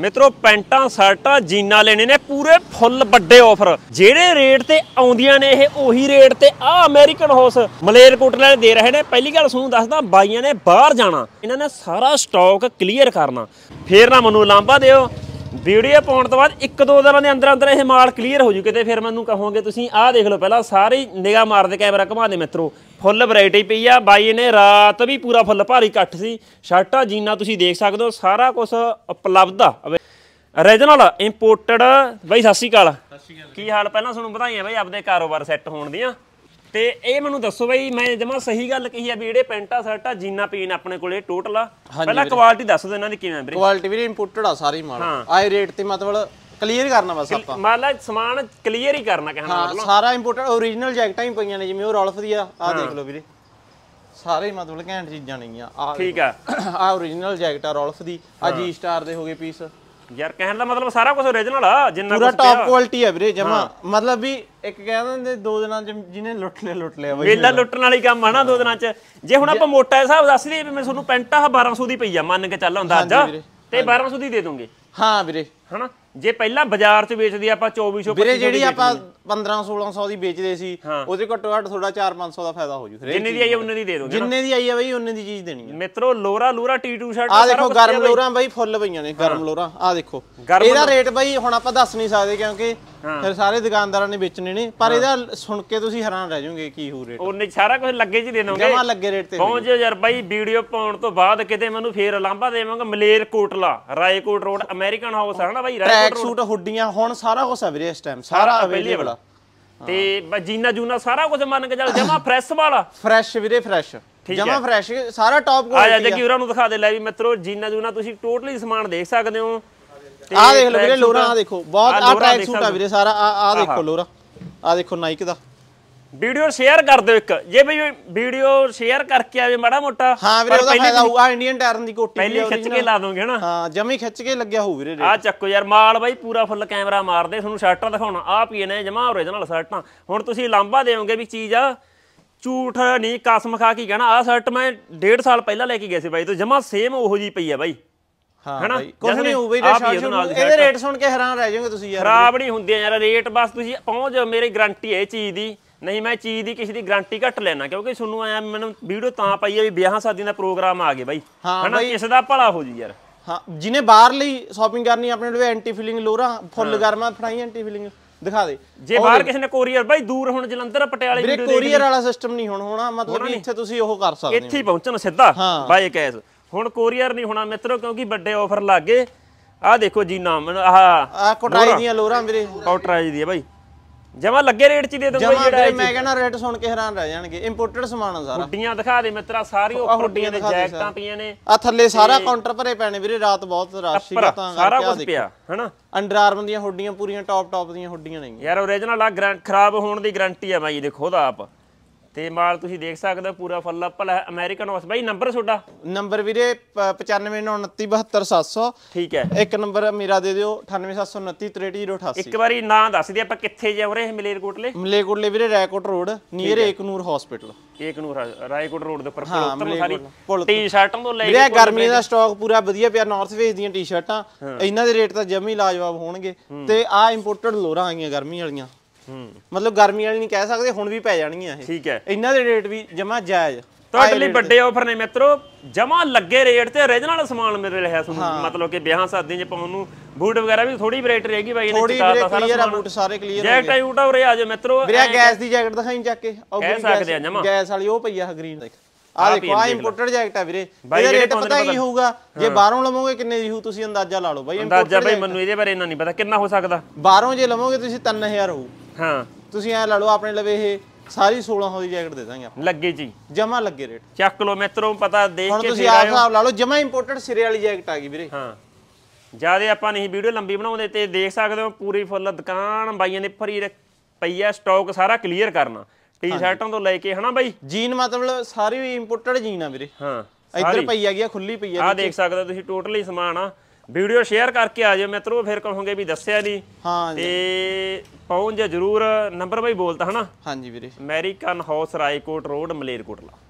ਮਿੱਤਰੋ ਪੈਂਟਾਂ ਸ਼ਰਟਾਂ ਜੀਨਾਂ ਲੈਣੇ ਨੇ ਪੂਰੇ ਫੁੱਲ ਵੱਡੇ ਆਫਰ ਜਿਹੜੇ ਰੇਟ ਤੇ ਆਉਂਦੀਆਂ ਨੇ ਇਹ ਉਹੀ ਰੇਟ ਤੇ ਆ ਅਮਰੀਕਨ ਹਾਊਸ ਮਲੇਰਕੋਟਲਾ ਦੇ ਰਹੇ ਨੇ ਪਹਿਲੀ ਗੱਲ ਤੁਹਾਨੂੰ ਦੱਸਦਾ ਬਾਈਆਂ ਨੇ ਬਾਹਰ ਜਾਣਾ ਇਹਨਾਂ ਨੇ ਸਾਰਾ ਸਟਾਕ ਕਲੀਅਰ ਕਰਨਾ ਫੇਰ ਨਾ ਮੈਨੂੰ ਲਾਂਬਾ ਦਿਓ ਵੀਡੀਓ ਪਾਉਣ ਤੋਂ ਬਾਅਦ ਇੱਕ ਦੋ ਦਿਨਾਂ ਦੇ ਅੰਦਰ ਅੰਦਰ ਇਹ ਮਾਲ ਕਲੀਅਰ ਹੋ ਜੂ ਕਿਤੇ ਫਿਰ ਮੈਨੂੰ ਕਹੋਗੇ ਤੁਸੀਂ ਆਹ ਦੇਖ ਲਓ ਪਹਿਲਾਂ ਸਾਰੀ ਨਿਗਾਹ ਮਾਰਦੇ ਕੈਮਰਾ ਘੁਮਾ ਦੇ ਮਿੱਤਰੋ ਫੁੱਲ ਵੈਰਾਈਟੀ ਪਈ ਆ ਬਾਈ ਨੇ ਰਾਤ ਵੀ ਪੂਰਾ ਫੁੱਲ ਭਾਰੀ ਇਕੱਠ ਸੀ ਸ਼ਰਟਾਂ ਜੀਨਾ ਤੁਸੀਂ ਦੇਖ ਸਕਦੇ ਹੋ ਸਾਰਾ ਕੁਝ ਉਪਲਬਧ ਆ ਰੀਜਨਲ ਇੰਪੋਰਟਡ ਬਾਈ ਸਤਿ ਸ਼੍ਰੀ ਅਕਾਲ ਕੀ ਹਾਲ ਪਹਿਲਾਂ ਤੁਹਾਨੂੰ ਵਧਾਈਆਂ ਬਾਈ ਆਪਦੇ ਕਾਰੋਬਾਰ ਸੈੱਟ ਹੋਣ ਦੀਆਂ ਤੇ ਇਹ ਮੈਨੂੰ ਦੱਸੋ ਬਈ ਮੈਂ ਜਮਾ ਸਹੀ ਗੱਲ ਕਹੀ ਆ ਵੀ ਜਿਹੜੇ ਪੈਂਟਾ ਸ਼ਰਟਾ ਜੀਨਾ ਪੀਨ ਆਪਣੇ ਕੋਲੇ ਟੋਟਲ ਆ ਪਹਿਲਾਂ ਕੁਆਲਿਟੀ ਦੱਸ ਦਿਓ ਇਹਨਾਂ ਦੀ ਕਿਵੇਂ ਵੀਰੇ ਕੁਆਲਿਟੀ ਵੀਰੇ ਇੰਪੋਰਟਡ ਆ ਸਾਰੀ ਮਾਲ ਆਏ ਰੇਟ ਤੇ ਮਤਲਬ ਕਲੀਅਰ ਕਰਨਾ ਬਸ ਆਪਾਂ ਮਤਲਬ ਸਮਾਨ ਕਲੀਅਰ ਹੀ ਕਰਨਾ ਕਹਿਣਾ ਮਤਲਬ ਸਾਰਾ ਇੰਪੋਰਟਡ origignal ਜੈਕਟਾਂ ਹੀ ਪਈਆਂ ਨੇ ਜਿਵੇਂ ਉਹ ਰੌਲਫ ਦੀ ਆ ਆ ਦੇਖ ਲਓ ਵੀਰੇ ਸਾਰੇ ਮਤਲਬ ਘੈਂਟ ਚੀਜ਼ਾਂ ਨੇ ਆ ਠੀਕ ਆ ਆ origignal ਜੈਕਟ ਆ ਰੌਲਫ ਦੀ ਆ ਜੀ ਸਟਾਰ ਦੇ ਹੋਗੇ ਪੀਸ ਯਾਰ ਕਹਿਣ ਦਾ ਮਤਲਬ ਸਾਰਾ ਕੁਝ origignal ਆ ਜਿੰਨਾ ਪੂਰਾ ਟਾਪ ਕੁਆਲਿਟੀ ਆ ਵੀਰੇ ਜਮਾ ਮਤਲਬ ਵੀ ਇੱਕ ਕਹਿ ਦਿੰਦੇ ਦੋ ਦਿਨਾਂ ਚ ਜਿਹਨੇ ਲੁੱਟ ਲਿਆ ਲੁੱਟ ਲਿਆ ਬਈ ਮੇਲਾ ਲੁੱਟਣ ਵਾਲੀ ਕੰਮ ਆ ਨਾ ਦੋ ਦਿਨਾਂ ਚ ਜੇ ਹੁਣ ਆਪਾਂ ਮੋਟਾ ਹਿਸਾਬ ਦੱਸ ਲਈਏ ਵੀ ਮੈਂ ਤੁਹਾਨੂੰ ਪੈਂਟਾ 1200 ਦੀ ਪਈ ਆ ਮੰਨ ਕੇ ਚੱਲ ਹੁੰਦਾ ਅੱਜ ਤੇ 1200 ਦੀ ਦੇ ਦੋਗੇ ਹਾਂ ਵੀਰੇ ਹਨਾ ਜੇ ਪਹਿਲਾਂ ਬਾਜ਼ਾਰ 'ਚ ਵੇਚਦੇ ਆਪਾਂ 2400 ਵੀਰੇ ਜਿਹੜੀ ਆਪਾਂ 15 1600 ਦੀ ਵੇਚਦੇ ਸੀ ਉਹਦੇ ਘੱਟੋ ਘੱਟ ਥੋੜਾ 4 500 ਦਾ ਫਾਇਦਾ ਹੋ ਜੂ ਜਿੰਨੇ ਦੀ ਆਈ ਉਹਨੇ ਦੀ ਦੇ ਦੋ ਜਿੰਨੇ ਦੀ ਆਈ ਹੈ ਬਈ ਉਹਨੇ ਦੀ ਚੀਜ਼ ਦੇਣੀ ਹੈ ਮਿੱਤਰੋ ਲੋਰਾ ਲੋਰਾ ਟੀ ਸ਼ਰਟ ਆ ਦੇਖੋ ਗਰਮ ਲੋਰਾ ਬਈ ਫੁੱਲ ਪਈਆਂ ਨੇ ਗਰਮ ਲੋਰਾ ਆ ਦੇਖੋ ਇਹਦਾ ਰੇਟ ਬਈ ਹੁਣ ਆਪਾਂ ਦੱਸ ਨਹੀਂ ਸਕਦੇ ਕਿਉਂਕਿ ਫਿਰ ਸਾਰੇ ਦੁਕਾਨਦਾਰਾਂ ਨੇ ਵੇਚਣੇ ਨੇ ਪਰ ਇਹਦਾ ਸੁਣ ਕੇ ਤੁਸੀਂ ਹੈਰਾਨ ਰਹਿ ਜਾਓਗੇ ਕੀ ਹੋ ਰੇਟ ਉਹਨੇ ਸਾਰਾ ਕੁਝ ਲੱਗੇ ਜੀ ਦੇਣੋਗੇ ਜਮਾ ਲੱਗੇ ਰੇਟ ਤੇ ਜਾ ਯਾਰ ਬਾਈ ਵੀਡੀਓ ਪਾਉਣ ਤੋਂ ਬਾਅਦ ਕਿਤੇ ਮੈਨੂੰ ਫੇਰ ਲਾਂਭਾ ਦੇਵਾਂਗਾ Malerkotla Raikot road American house ਹੈ ਨਾ ਬਾਈ ਰਾਏ ਟਰੈਕ ਸੂਟ ਹੁੱਡੀਆਂ ਹੁਣ ਸਾਰਾ ਕੁਝ ਹੈ ਵੀਰੇ ਇਸ ਟਾਈਮ ਸਾਰਾ ਅਵੇਲੇਬਲ ਆ ਤੇ ਜੀਨਾ ਜੂਨਾ ਸਾਰਾ ਕੁਝ ਮੰਨ ਕੇ ਚੱਲ ਜਮਾ ਫਰੈਸ਼ ਵਾਲਾ ਫਰੈਸ਼ ਵੀਰੇ ਫਰੈਸ਼ ਜਮਾ ਫਰੈਸ਼ ਸਾਰਾ ਟੌਪ ਕੋਲ ਆ ਜਾ ਜੱਗੀ ਕਿਉਰਾ ਨੂੰ ਦਿਖਾ ਦੇ ਲੈ ਵੀ ਮਿੱਤਰੋ ਜੀਨਾ ਜੂਨਾ ਤੁਸੀਂ ਟੋਟਲੀ ਸਮਾਨ ਦੇਖ ਸਕਦੇ ਹੋ ਆ ਦੇਖ ਲਓ ਵੀਰੇ ਲੋਰਾ ਆ ਦੇਖੋ ਬਹੁਤ ਆ ਟਰੈਕ ਸੂਟ ਆ ਵੀਰੇ ਸਾਰਾ ਆ ਆ ਦੇਖੋ ਲੋਰਾ ਆ ਦੇਖੋ ਨਾਈਕ ਦਾ ਵੀਡੀਓ ਸ਼ੇਅਰ ਕਰ ਦਿਓ ਇੱਕ ਜੇ ਵੀ ਵੀਡੀਓ ਸ਼ੇਅਰ ਕਰਕੇ ਆਵੇ ਮਾੜਾ ਮੋਟਾ ਹਾਂ ਵੀਰੇ ਉਹਦਾ ਫਾਇਦਾ ਹੋਊਗਾ ਇੰਡੀਅਨ ਟਾਇਰਨ ਦੀ ਕੋਟੀ ਪਹਿਲੀ ਖਿੱਚ ਕੇ ਲਾ ਦੋਗੇ ਹਨਾ ਹਾਂ ਜਮੀ ਖਿੱਚ ਕੇ ਲੱਗਿਆ ਹੋਊ ਵੀਰੇ ਆ ਚੱਕੋ ਯਾਰ ਮਾਲ ਬਾਈ ਪੂਰਾ ਫੁੱਲ ਕੈਮਰਾ ਮਾਰਦੇ ਤੁਹਾਨੂੰ ਸ਼ਰਟਾਂ ਦਿਖਾਉਣਾ ਆ ਪੀਏ ਨੇ ਜਮਾ ਓਰੀਜਨਲ ਸ਼ਰਟਾਂ ਹੁਣ ਤੁਸੀਂ ਲਾਂਬਾ ਦੇਵੋਗੇ ਵੀ ਚੀਜ਼ ਆ ਝੂਠ ਨਹੀਂ ਕਸਮ ਖਾ ਕੇ ਕਹਿਣਾ ਆ ਸ਼ਰਟ ਮੈਂ 1.5 ਸਾਲ ਪਹਿਲਾਂ ਲੈ ਕੇ ਗਿਆ ਸੀ ਬਾਈ ਤੋਂ ਜਮਾ ਸੇਮ ਉਹੋ ਜੀ ਪਈ ਆ ਬਾਈ ਹਾਂ ਬਾਈ ਕੁਝ ਨਹੀਂ ਹੋਊ ਬਈ ਇਹਦੇ ਰੇਟ ਸੁਣ ਕੇ ਹੈਰਾਨ ਰਹਿ ਜਾਓਗੇ ਤੁਸੀਂ ਯਾਰ ਖਰਾਬ ਨਹੀਂ ਹੁੰਦੀਆਂ ਯਾਰ ਰੇਟ ਬਸ ਤੁਸੀਂ ਪਹੁੰਚ ਮੇਰੇ ਗਰੰਟੀ ਹੈ ਇਹ ਚੀਜ਼ ਦੀ ਨਹੀਂ ਮੈਂ ਚੀਜ਼ ਦੀ ਕਿਸੇ ਦੀ ਗਾਰੰਟੀ ਘੱਟ ਲੈਣਾ ਕਿਉਂਕਿ ਸੁਣੂ ਆਇਆ ਮੈਨੂੰ ਵੀਡੀਓ ਤਾਂ ਪਾਈ ਆ ਵੀ ਵਿਆਹਾਂ ਸ਼ਾਦੀਆਂ ਦਾ ਪ੍ਰੋਗਰਾਮ ਆ ਗਿਆ ਬਾਈ ਬਾਈ ਕਿਸੇ ਦਾ ਭਲਾ ਹੋ ਜੀ ਯਾਰ ਹਾਂ ਜਿਨੇ ਬਾਹਰ ਲਈ ਸ਼ਾਪਿੰਗ ਕਰਨੀ ਆਪਣੇ ਲਈ ਐਂਟੀ ਫਿਲਿੰਗ ਲੋਰਾ ਫੁੱਲ ਗਰਮਾ ਫੜਾਈ ਐਂਟੀ ਫਿਲਿੰਗ ਦਿਖਾ ਦੇ ਜੇ ਬਾਹਰ ਕਿਸੇ ਨੇ ਕੋਰੀਅਰ ਬਾਈ ਦੂਰ ਹੁਣ ਜਲੰਧਰ ਪਟਿਆਲੇ ਵੀਡੀਓ ਕੋਰੀਅਰ ਵਾਲਾ ਸਿਸਟਮ ਨਹੀਂ ਹੁਣ ਹੋਣਾ ਮਤਲਬ ਇੱਥੇ ਤੁਸੀਂ ਉਹ ਕਰ ਸਕਦੇ ਹੋ ਇੱਥੇ ਪਹੁੰਚਣ ਸਿੱਧਾ ਬਾਈ ਕੈਸ਼ ਹੁਣ ਕੋਰੀਅਰ ਨਹੀਂ ਹੋਣਾ ਮਿੱਤਰੋ ਕਿਉਂਕਿ ਵੱਡੇ ਆਫਰ ਲੱਗੇ ਆ ਦੇਖੋ ਜੀ ਨਾਮ ਆਹ ਆ ਕੋਟਰਾਈ ਦੀਆਂ ਲੋਰਾ ਮੇਰੇ ਕੋਟਰਾਈ ਦੀ ਹੈ ਬਾਈ ਜਮਾ ਲੱਗੇ ਰੇਟ 'ਚ ਦੇ ਦੂੰਗਾ ਜਿਹੜਾ ਮੈਂ ਕਹਿੰਦਾ ਰੇਟ ਸੁਣ ਕੇ ਹੈਰਾਨ ਰਹਿ ਜਾਣਗੇ ਇੰਪੋਰਟਡ ਸਮਾਨ ਆ ਸਾਰਾ ਹੁੱਡੀਆਂ ਦਿਖਾ ਦੇ ਮਿੱਤਰਾ ਸਾਰੀ ਉਹ ਹੁੱਡੀਆਂ ਦੇ ਜੈਕਟਾਂ ਪਈਆਂ ਨੇ ਆ ਥੱਲੇ ਸਾਰਾ ਕਾਊਂਟਰ ਭਰੇ ਪੈਣੇ ਵੀਰੇ ਰਾਤ ਬਹੁਤ ਰਸ਼ ਸੀਗਾ ਤਾਂ ਸਾਰਾ ਕੁਝ ਪਿਆ ਹਨਾ ਅੰਡਰ ਆਰਮ ਦੀਆਂ ਹੁੱਡੀਆਂ ਪੂਰੀਆਂ ਟੌਪ ਟੌਪ ਦੀਆਂ ਹੁੱਡੀਆਂ ਨਹੀਂ ਯਾਰ ਓਰੀਜਨਲ ਆ ਖਰਾਬ ਹੋਣ ਦੀ ਗਾਰੰਟੀ ਆ ਬਾਈ ਦੇਖੋ ਦਾ ਆਪ ਤੇ ਮਾਲ ਤੁਸੀਂ ਦੇਖ ਸਕਦੇ ਹੋ ਪੂਰਾ ਫੁੱਲ ਹੈ ਅਮਰੀਕਨ ਹਾਊਸ ਬਾਈ ਨੰਬਰ ਤੁਹਾਡਾ ਨੰਬਰ ਵੀਰੇ 9592972700 ਠੀਕ ਹੈ ਇੱਕ ਨੰਬਰ ਮੇਰਾ ਦੇ ਦਿਓ 9879238088 ਇੱਕ ਵਾਰੀ ਨਾਂ ਦੱਸ ਦਿਓ ਆਪਾਂ ਕਿੱਥੇ ਰਹੇ ਹਾਂ ਮਲੇਰਕੋਟਲੇ ਮਲੇਰਕੋਟਲੇ ਵੀਰੇ Raikot road near Eknoor hospital Eknoor Raikot road ਦੇ ਉੱਪਰ ਉੱਤਮ ਸਾਰੀ ਟੀ-ਸ਼ਰਟਾਂ ਤੋਂ ਲੈ ਕੇ ਵੀਰੇ ਗਰਮੀ ਦਾ ਸਟਾਕ ਪੂਰਾ ਵਧੀਆ ਪਿਆ ਨਾਰਥ ਫੇਸ ਦੀਆਂ ਟੀ-ਸ਼ਰਟਾਂ ਇਹਨਾਂ ਦੇ ਰੇਟ ਤਾਂ ਜਮੀ ਲਾਜਵਾਬ ਹੋਣਗੇ ਤੇ ਆ ਇੰਪੋਰਟਡ ਲੋਰਾ ਆਈਆਂ ਗਰਮੀ ਵਾਲੀਆਂ ਮਤਲਬ ਗਰਮੀ ਵਾਲੀ ਨਹੀਂ ਕਹਿ ਸਕਦੇ ਹੁਣ ਵੀ ਪੈ ਜਾਣਗੀਆਂ ਇਹ ਠੀਕ ਹੈ ਇਹਨਾਂ ਦੇ ਰੇਟ ਵੀ ਜਮਾ ਜਾਇਜ਼ ਤੁਹਾਡੇ ਲਈ ਵੱਡੇ ਆਫਰ ਨੇ ਮਿੱਤਰੋ ਜਮਾ ਲੱਗੇ ਰੇਟ ਤੇ origignal ਸਮਾਨ ਮਿਲ ਰਿਹਾ ਤੁਹਾਨੂੰ ਮਤਲਬ ਕਿ ਵਿਆਹਾਂ ਸ਼ਾਦੀਆਂ 'ਚ ਪਾਉਣ ਨੂੰ ਬੂਟ ਵਗੈਰਾ ਵੀ ਥੋੜੀ ਵੈਰਾਈਟੀ ਰਹੇਗੀ ਬਾਈ ਇਹਨਾਂ ਦਾ ਸਾਰਾ ਸਮਾਨ ਬੂਟ ਸਾਰੇ ਕਲੀਅਰ ਹੋ ਗਏ ਜੈਕਟ ਆਊਟ ਹੋ ਆ ਜਾ ਮਿੱਤਰੋ ਵੀਰੇ ਗੈਸ ਦੀ ਜੈਕਟ ਦਿਖਾਈ ਚੱਕ ਕੇ ਕਹਿ ਸਕਦੇ ਆ ਜਮਾ ਗੈਸ ਵਾਲੀ ਉਹ ਪਈ ਆ ਗ੍ਰੀਨ ਦੇਖ ਆ ਦੇਖੋ ਆ ਇੰਪੋਰਟਡ ਜੈਕਟ ਆ ਵੀਰੇ ਇਹਦਾ ਰੇਟ ਪਤਾ ਹੀ ਹੋਊਗਾ ਜੇ ਬਾਹਰੋਂ ਲਵੋਗੇ ਕਿੰਨੇ ਦੀ ਹੋ ਤੁਸੀਂ ਅੰਦਾਜ਼ਾ ਲਾ ਲਓ ਬਾਈ ਅੰਦਾਜ਼ਾ ਬਾਈ ਮੈਨੂੰ ਇਹਦੇ ਬਾਰੇ ਇੰਨਾ ਨਹੀਂ ਪਤਾ ਕਿੰਨਾ ਹੋ ਸਕਦਾ ਬਾਹਰੋਂ ਜੇ ਲਵੋਗੇ ਤੁਸੀਂ 3000 ਹੋਊ ਹਾਂ ਤੁਸੀਂ ਐ ਲਾ ਲਓ ਆਪਣੇ ਲਵੇ ਇਹ ਸਾਰੀ 1600 ਦੀ ਜੈਕਟ ਦੇ ਦਾਂਗੇ ਆਪਾਂ ਲੱਗੇ ਜੀ ਜਮਾ ਲੱਗੇ ਰੇਟ ਚੱਕ ਲਓ ਮਿੱਤਰੋ ਪਤਾ ਦੇਖ ਕੇ ਤੁਸੀਂ ਆਪ ਹਿਸਾਬ ਲਾ ਲਓ ਜਮਾ ਇੰਪੋਰਟਡ ਸਿਰੇ ਵਾਲੀ ਜੈਕਟ ਆ ਗਈ ਵੀਰੇ ਹਾਂ ਜਿਆਦੇ ਆਪਾਂ ਨਹੀਂ ਵੀਡੀਓ ਲੰਬੀ ਬਣਾਉਂਦੇ ਤੇ ਦੇਖ ਸਕਦੇ ਹੋ ਪੂਰੀ ਫੁੱਲ ਦੁਕਾਨ ਬਾਈਆਂ ਨੇ ਭਰੀ ਪਈ ਆ ਸਟਾਕ ਸਾਰਾ ਕਲੀਅਰ ਕਰਨਾ ਟੀ-ਸ਼ਰਟਾਂ ਤੋਂ ਲੈ ਕੇ ਹਨਾ ਬਾਈ ਜੀਨ ਮਤਲਬ ਸਾਰੀ ਇੰਪੋਰਟਡ ਜੀਨ ਆ ਵੀਰੇ ਹਾਂ ਇੱਧਰ ਪਈ ਆ ਆ ਖੁੱਲੀ ਪਈ ਆ ਆ ਦੇਖ ਸਕਦੇ ਹੋ ਤੁਸੀਂ ਟੋਟਲੀ ਸਮਾਨ ਆ ਵੀਡੀਓ ਸ਼ੇਅਰ ਕਰਕੇ ਆ ਜਾਓ ਮਿੱਤਰੋ ਫਿਰ ਕਹੋਗੇ ਵੀ ਦੱਸਿਆ ਨਹੀਂ ਹਾਂ ਤੇ ਪਹੁੰਚ ਜਰੂਰ ਨੰਬਰ ਬਈ ਬੋਲਤਾ ਹਨਾ ਹਾਂਜੀ ਵੀਰੇ American house Raikot road Malerkotla